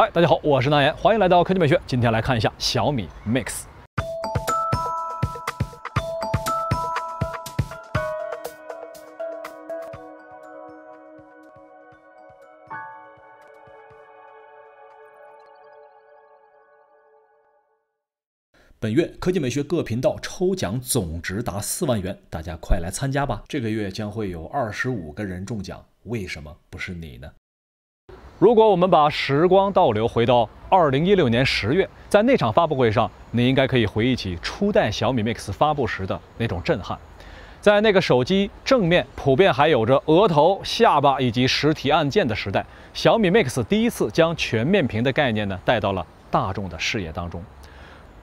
嗨，大家好，我是南岩，欢迎来到科技美学。今天来看一下小米 Mix。本月科技美学各频道抽奖总值达四万元，大家快来参加吧！这个月将会有二十五个人中奖，为什么不是你呢？如果我们把时光倒流，回到二零一六年十月，在那场发布会上，你应该可以回忆起初代小米 Mix 发布时的那种震撼。在那个手机正面普遍还有着额头、下巴以及实体按键的时代，小米 Mix 第一次将全面屏的概念呢带到了大众的视野当中。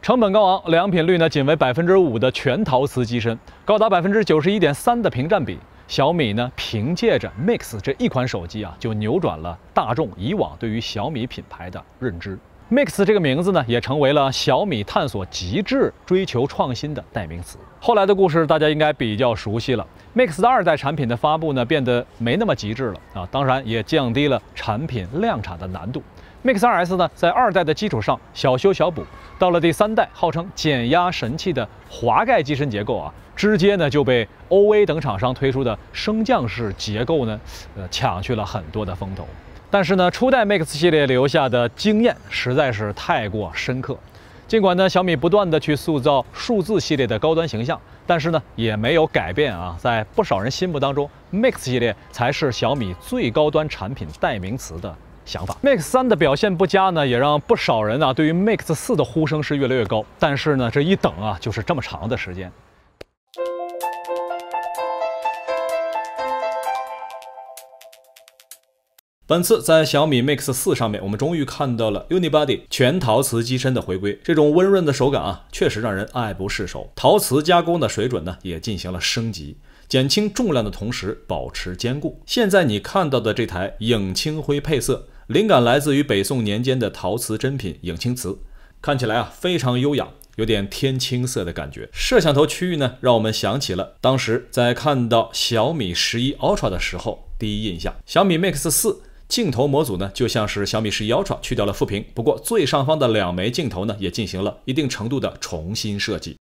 成本高昂、良品率呢仅为百分之五的全陶瓷机身，高达百分之九十一点三的屏占比。小米呢，凭借着 Mix 这一款手机啊，就扭转了大众以往对于小米品牌的认知。Mix 这个名字呢，也成为了小米探索极致、追求创新的代名词。后来的故事大家应该比较熟悉了。Mix 的二代产品的发布呢，变得没那么极致了啊，当然也降低了产品量产的难度。Mix 2 s 呢，在二代的基础上小修小补，到了第三代，号称减压神器的滑盖机身结构啊，直接呢就被 O A 等厂商推出的升降式结构呢，呃抢去了很多的风头。但是呢，初代 Mix 系列留下的经验实在是太过深刻。尽管呢小米不断的去塑造数字系列的高端形象，但是呢也没有改变啊，在不少人心目当中，Mix 系列才是小米最高端产品代名词的。想法，Max 三的表现不佳呢，也让不少人啊对于 Max 四的呼声是越来越高。但是呢，这一等啊就是这么长的时间。本次在小米 m i x 四上面，我们终于看到了 Unibody 全陶瓷机身的回归，这种温润的手感啊，确实让人爱不释手。陶瓷加工的水准呢，也进行了升级，减轻重量的同时保持坚固。现在你看到的这台影青灰配色。灵感来自于北宋年间的陶瓷珍品影青瓷，看起来啊非常优雅，有点天青色的感觉。摄像头区域呢，让我们想起了当时在看到小米十一 Ultra 的时候第一印象。小米 Mix 四镜头模组呢，就像是小米十一 Ultra 去掉了副屏，不过最上方的两枚镜头呢，也进行了一定程度的重新设计，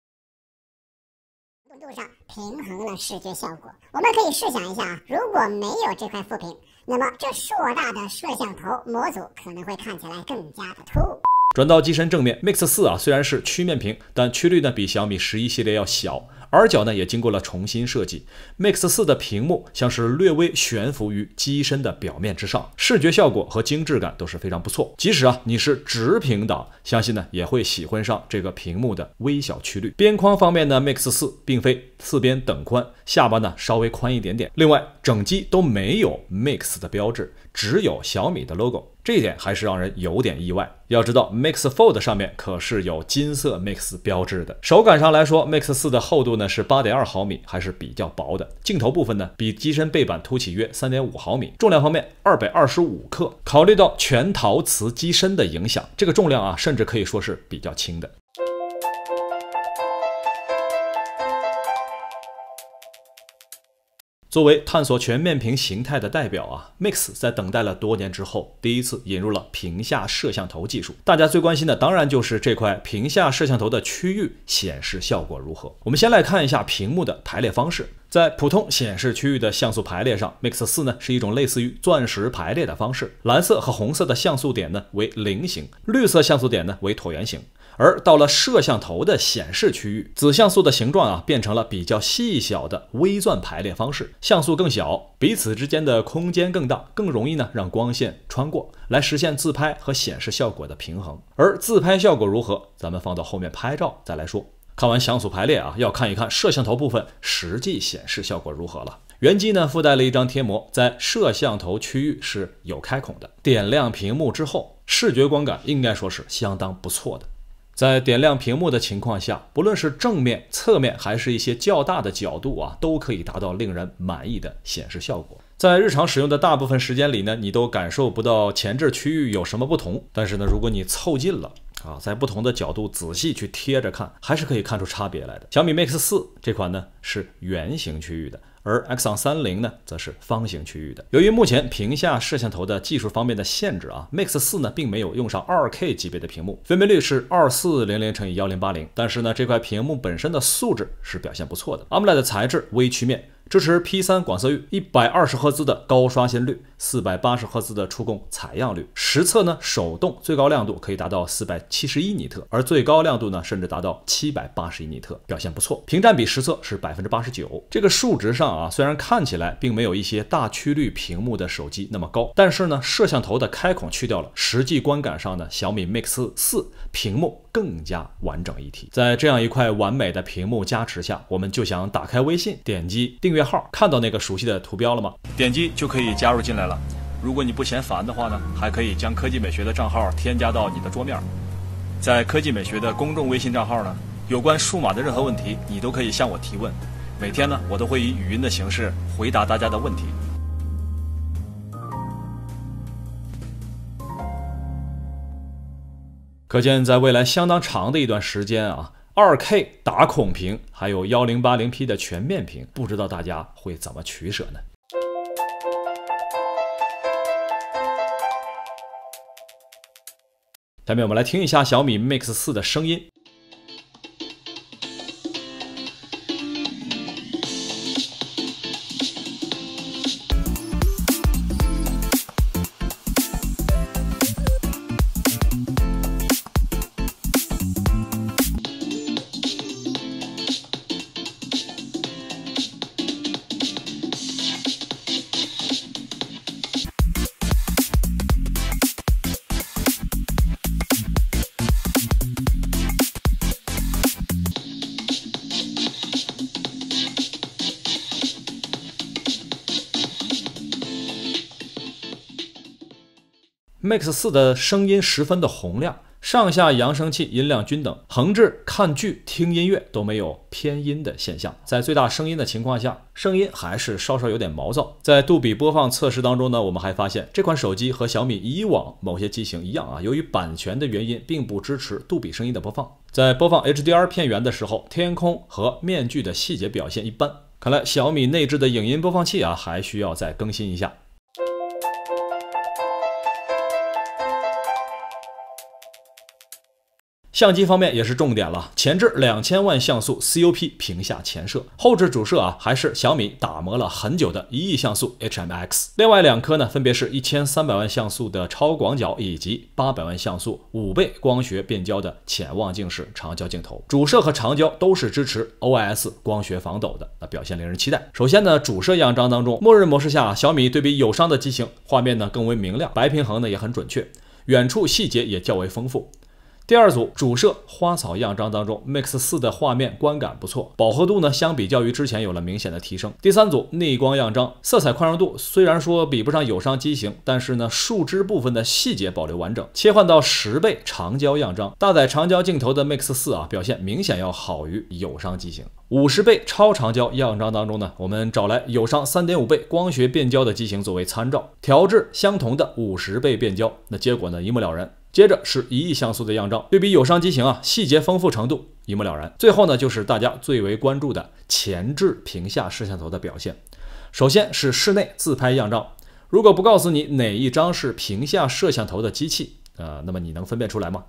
度上平衡了视觉效果。我们可以试想一下啊，如果没有这块副屏。那么，这硕大的摄像头模组可能会看起来更加的突兀。转到机身正面，Mix 四啊，虽然是曲面屏，但曲率呢比小米十一系列要小，耳角呢也经过了重新设计。Mix 四的屏幕像是略微悬浮于机身的表面之上，视觉效果和精致感都是非常不错。即使啊你是直屏党，相信呢也会喜欢上这个屏幕的微小曲率。边框方面呢，Mix 四并非。四边等宽，下巴呢稍微宽一点点。另外，整机都没有 Mix 的标志，只有小米的 logo，这一点还是让人有点意外。要知道，Mix Fold 上面可是有金色 Mix 标志的。手感上来说，Mix 四的厚度呢是8.2毫米，还是比较薄的。镜头部分呢，比机身背板凸起约3.5毫米。重量方面，225克，考虑到全陶瓷机身的影响，这个重量啊，甚至可以说是比较轻的。作为探索全面屏形态的代表啊，Mix 在等待了多年之后，第一次引入了屏下摄像头技术。大家最关心的当然就是这块屏下摄像头的区域显示效果如何。我们先来看一下屏幕的排列方式，在普通显示区域的像素排列上，Mix 四呢是一种类似于钻石排列的方式，蓝色和红色的像素点呢为菱形，绿色像素点呢为椭圆形。而到了摄像头的显示区域，子像素的形状啊变成了比较细小的微钻排列方式，像素更小，彼此之间的空间更大，更容易呢让光线穿过来实现自拍和显示效果的平衡。而自拍效果如何，咱们放到后面拍照再来说。看完像素排列啊，要看一看摄像头部分实际显示效果如何了。原机呢附带了一张贴膜，在摄像头区域是有开孔的。点亮屏幕之后，视觉光感应该说是相当不错的。在点亮屏幕的情况下，不论是正面、侧面，还是一些较大的角度啊，都可以达到令人满意的显示效果。在日常使用的大部分时间里呢，你都感受不到前置区域有什么不同。但是呢，如果你凑近了啊，在不同的角度仔细去贴着看，还是可以看出差别来的。小米 Mix 四这款呢是圆形区域的。而 X 山三零呢，则是方形区域的。由于目前屏下摄像头的技术方面的限制啊，Mix 四呢并没有用上 2K 级别的屏幕，分辨率是2400乘以1080。但是呢，这块屏幕本身的素质是表现不错的，AMOLED 材质，微曲面。支持 P3 广色域，一百二十赫兹的高刷新率，四百八十赫兹的触控采样率。实测呢，手动最高亮度可以达到四百七十一尼特，而最高亮度呢，甚至达到七百八十一尼特，表现不错。屏占比实测是百分之八十九，这个数值上啊，虽然看起来并没有一些大曲率屏幕的手机那么高，但是呢，摄像头的开孔去掉了，实际观感上呢，小米 Mix 四。屏幕更加完整一体，在这样一块完美的屏幕加持下，我们就想打开微信，点击订阅号，看到那个熟悉的图标了吗？点击就可以加入进来了。如果你不嫌烦的话呢，还可以将科技美学的账号添加到你的桌面。在科技美学的公众微信账号呢，有关数码的任何问题，你都可以向我提问。每天呢，我都会以语音的形式回答大家的问题。可见，在未来相当长的一段时间啊，二 K 打孔屏还有幺零八零 P 的全面屏，不知道大家会怎么取舍呢？下面我们来听一下小米 Mix 四的声音。m x 四的声音十分的洪亮，上下扬声器音量均等，横置看剧听音乐都没有偏音的现象。在最大声音的情况下，声音还是稍稍有点毛躁。在杜比播放测试当中呢，我们还发现这款手机和小米以往某些机型一样啊，由于版权的原因，并不支持杜比声音的播放。在播放 HDR 片源的时候，天空和面具的细节表现一般。看来小米内置的影音播放器啊，还需要再更新一下。相机方面也是重点了，前置两千万像素 C U P 屏下前摄，后置主摄啊还是小米打磨了很久的一亿像素 H M X，另外两颗呢，分别是一千三百万像素的超广角以及八百万像素五倍光学变焦的潜望镜式长焦镜头，主摄和长焦都是支持 O S 光学防抖的，那表现令人期待。首先呢，主摄样张当中，默认模式下，小米对比友商的机型，画面呢更为明亮，白平衡呢也很准确，远处细节也较为丰富。第二组主摄花草样张当中，Mix 四的画面观感不错，饱和度呢相比较于之前有了明显的提升。第三组逆光样张，色彩宽容度虽然说比不上友商机型，但是呢树枝部分的细节保留完整。切换到十倍长焦样张，搭载长焦镜头的 Mix 四啊表现明显要好于友商机型。五十倍超长焦样张当中呢，我们找来友商三点五倍光学变焦的机型作为参照，调至相同的五十倍变焦，那结果呢一目了然。接着是一亿像素的样照，对比友商机型啊，细节丰富程度一目了然。最后呢，就是大家最为关注的前置屏下摄像头的表现。首先是室内自拍样照，如果不告诉你哪一张是屏下摄像头的机器，呃，那么你能分辨出来吗？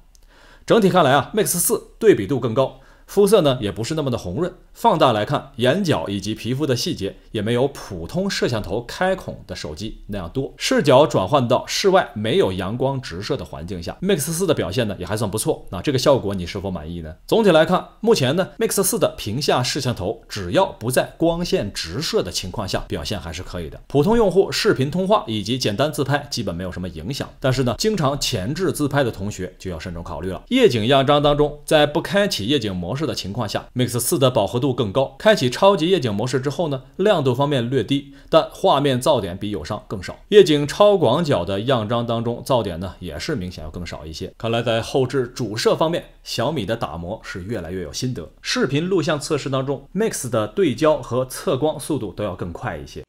整体看来啊，Max 四对比度更高。肤色呢也不是那么的红润，放大来看，眼角以及皮肤的细节也没有普通摄像头开孔的手机那样多。视角转换到室外没有阳光直射的环境下，Mix 四的表现呢也还算不错。那这个效果你是否满意呢？总体来看，目前呢 Mix 四的屏下摄像头只要不在光线直射的情况下，表现还是可以的。普通用户视频通话以及简单自拍基本没有什么影响，但是呢，经常前置自拍的同学就要慎重考虑了。夜景样张当中，在不开启夜景模式。的情况下，Mix 四的饱和度更高。开启超级夜景模式之后呢，亮度方面略低，但画面噪点比友商更少。夜景超广角的样张当中，噪点呢也是明显要更少一些。看来在后置主摄方面，小米的打磨是越来越有心得。视频录像测试当中，Mix 的对焦和测光速度都要更快一些。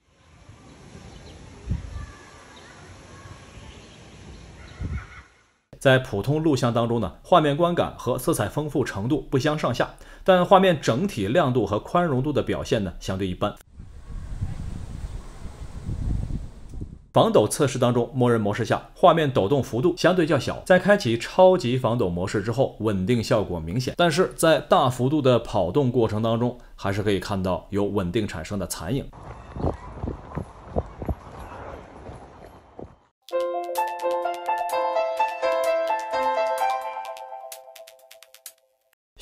在普通录像当中呢，画面观感和色彩丰富程度不相上下，但画面整体亮度和宽容度的表现呢相对一般。防抖测试当中，默认模式下画面抖动幅度相对较小，在开启超级防抖模式之后，稳定效果明显，但是在大幅度的跑动过程当中，还是可以看到有稳定产生的残影。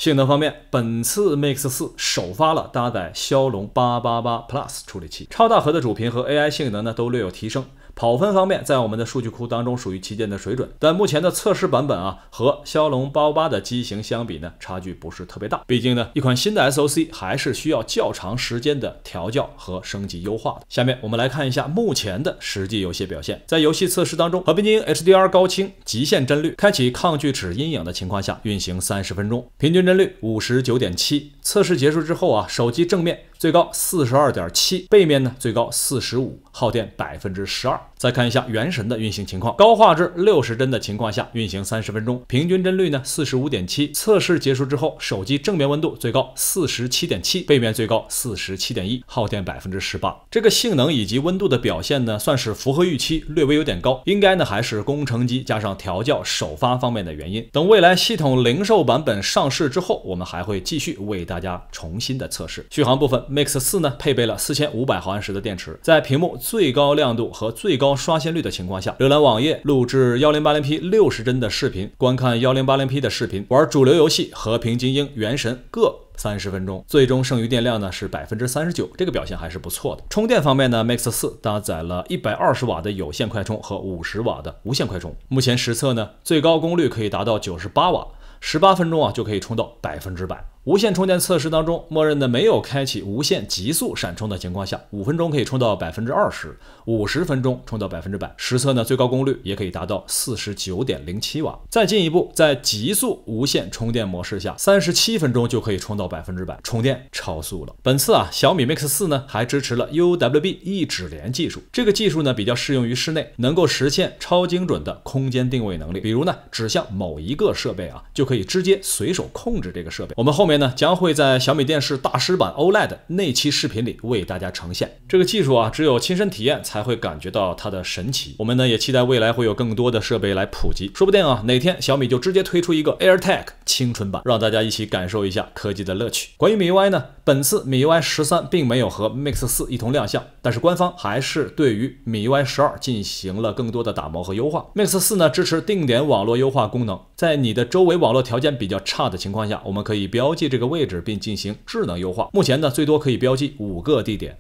性能方面，本次 Mix 四首发了搭载骁龙888 Plus 处理器，超大核的主频和 AI 性能呢都略有提升。跑分方面，在我们的数据库当中属于旗舰的水准，但目前的测试版本啊和骁龙八八的机型相比呢，差距不是特别大。毕竟呢，一款新的 SOC 还是需要较长时间的调教和升级优化。的。下面我们来看一下目前的实际游戏表现，在游戏测试当中，《和平精英》HDR 高清极限帧率，开启抗锯齿、阴影的情况下运行三十分钟，平均帧率五十九点七。测试结束之后啊，手机正面最高四十二点七，背面呢最高四十五，耗电百分之十二。再看一下《原神》的运行情况，高画质六十帧的情况下运行三十分钟，平均帧率呢四十五点七。测试结束之后，手机正面温度最高四十七点七，背面最高四十七点一，耗电百分之十八。这个性能以及温度的表现呢，算是符合预期，略微有点高，应该呢还是工程机加上调教首发方面的原因。等未来系统零售版本上市之后，我们还会继续为大家重新的测试续航部分。Mix 四呢配备了四千五百毫安时的电池，在屏幕最高亮度和最高刷新率的情况下浏览网页、录制幺零八零 P 六十帧的视频、观看幺零八零 P 的视频、玩主流游戏《和平精英》《原神》各三十分钟，最终剩余电量呢是百分之三十九，这个表现还是不错的。充电方面呢，Max 四搭载了一百二十瓦的有线快充和五十瓦的无线快充，目前实测呢最高功率可以达到九十八瓦，十八分钟啊就可以充到百分之百。无线充电测试当中，默认的没有开启无线极速闪充的情况下，五分钟可以充到百分之二十，五十分钟充到百分之百。实测呢，最高功率也可以达到四十九点零七瓦。再进一步，在极速无线充电模式下，三十七分钟就可以充到百分之百，充电超速了。本次啊，小米 Mix 四呢还支持了 UWB 指连技术，这个技术呢比较适用于室内，能够实现超精准的空间定位能力。比如呢，指向某一个设备啊，就可以直接随手控制这个设备。我们后面。呢将会在小米电视大师版 OLED 那期视频里为大家呈现这个技术啊，只有亲身体验才会感觉到它的神奇。我们呢也期待未来会有更多的设备来普及，说不定啊哪天小米就直接推出一个 AirTag 青春版，让大家一起感受一下科技的乐趣。关于米 UI 呢，本次米 UI 十三并没有和 Mix 四一同亮相。但是官方还是对于米 U I 十二进行了更多的打磨和优化。Mix 四呢支持定点网络优化功能，在你的周围网络条件比较差的情况下，我们可以标记这个位置并进行智能优化。目前呢最多可以标记五个地点。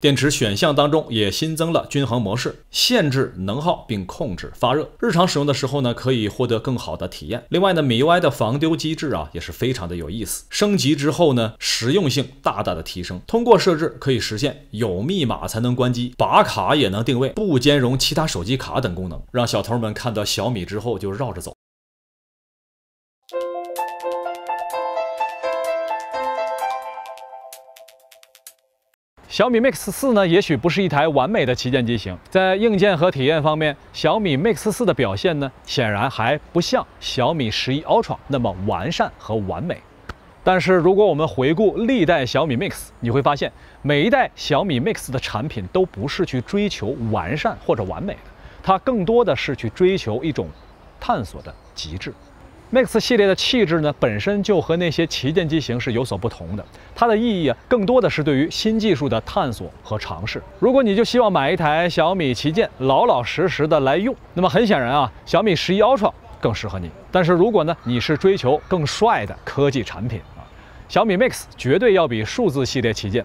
电池选项当中也新增了均衡模式，限制能耗并控制发热，日常使用的时候呢可以获得更好的体验。另外呢，MIUI 的防丢机制啊也是非常的有意思，升级之后呢实用性大大的提升。通过设置可以实现有密码才能关机、拔卡也能定位、不兼容其他手机卡等功能，让小偷们看到小米之后就绕着走。小米 Mix 四呢，也许不是一台完美的旗舰机型，在硬件和体验方面，小米 Mix 四的表现呢，显然还不像小米十一 Ultra 那么完善和完美。但是，如果我们回顾历代小米 Mix，你会发现，每一代小米 Mix 的产品都不是去追求完善或者完美的，它更多的是去追求一种探索的极致。Max 系列的气质呢，本身就和那些旗舰机型是有所不同的。它的意义啊，更多的是对于新技术的探索和尝试。如果你就希望买一台小米旗舰，老老实实的来用，那么很显然啊，小米十一 Ultra 更适合你。但是如果呢，你是追求更帅的科技产品啊，小米 m i x 绝对要比数字系列旗舰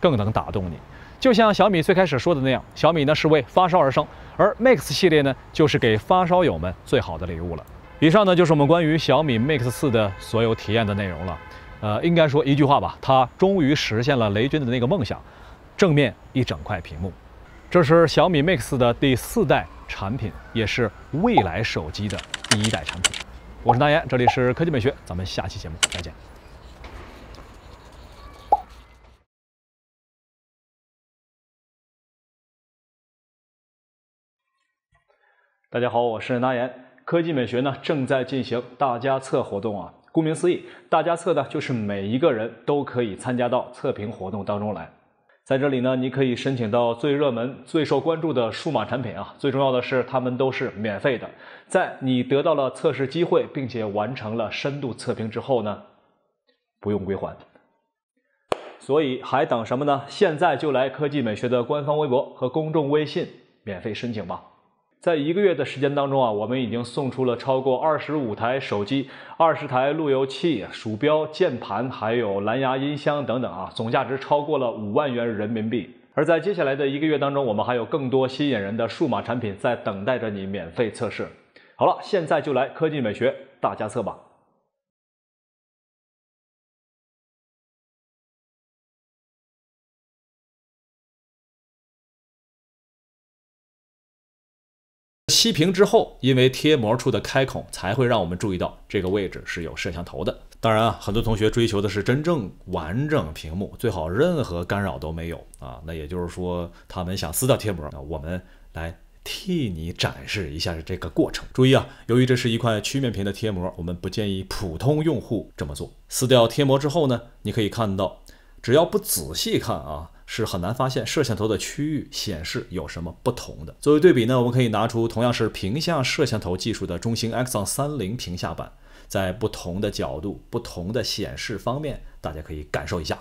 更能打动你。就像小米最开始说的那样，小米呢是为发烧而生，而 m i x 系列呢，就是给发烧友们最好的礼物了。以上呢就是我们关于小米 Mix 四的所有体验的内容了。呃，应该说一句话吧，它终于实现了雷军的那个梦想，正面一整块屏幕。这是小米 Mix 的第四代产品，也是未来手机的第一代产品。我是那岩，这里是科技美学，咱们下期节目再见。大家好，我是那岩。科技美学呢正在进行大家测活动啊，顾名思义，大家测呢就是每一个人都可以参加到测评活动当中来。在这里呢，你可以申请到最热门、最受关注的数码产品啊，最重要的是它们都是免费的。在你得到了测试机会，并且完成了深度测评之后呢，不用归还。所以还等什么呢？现在就来科技美学的官方微博和公众微信免费申请吧。在一个月的时间当中啊，我们已经送出了超过二十五台手机、二十台路由器、鼠标、键盘，还有蓝牙音箱等等啊，总价值超过了五万元人民币。而在接下来的一个月当中，我们还有更多吸引人的数码产品在等待着你免费测试。好了，现在就来科技美学大家测吧。切屏之后，因为贴膜处的开孔，才会让我们注意到这个位置是有摄像头的。当然啊，很多同学追求的是真正完整屏幕，最好任何干扰都没有啊。那也就是说，他们想撕掉贴膜，那我们来替你展示一下这个过程。注意啊，由于这是一块曲面屏的贴膜，我们不建议普通用户这么做。撕掉贴膜之后呢，你可以看到，只要不仔细看啊。是很难发现摄像头的区域显示有什么不同的。作为对比呢，我们可以拿出同样是屏下摄像头技术的中兴 Axon 30屏下版，在不同的角度、不同的显示方面，大家可以感受一下。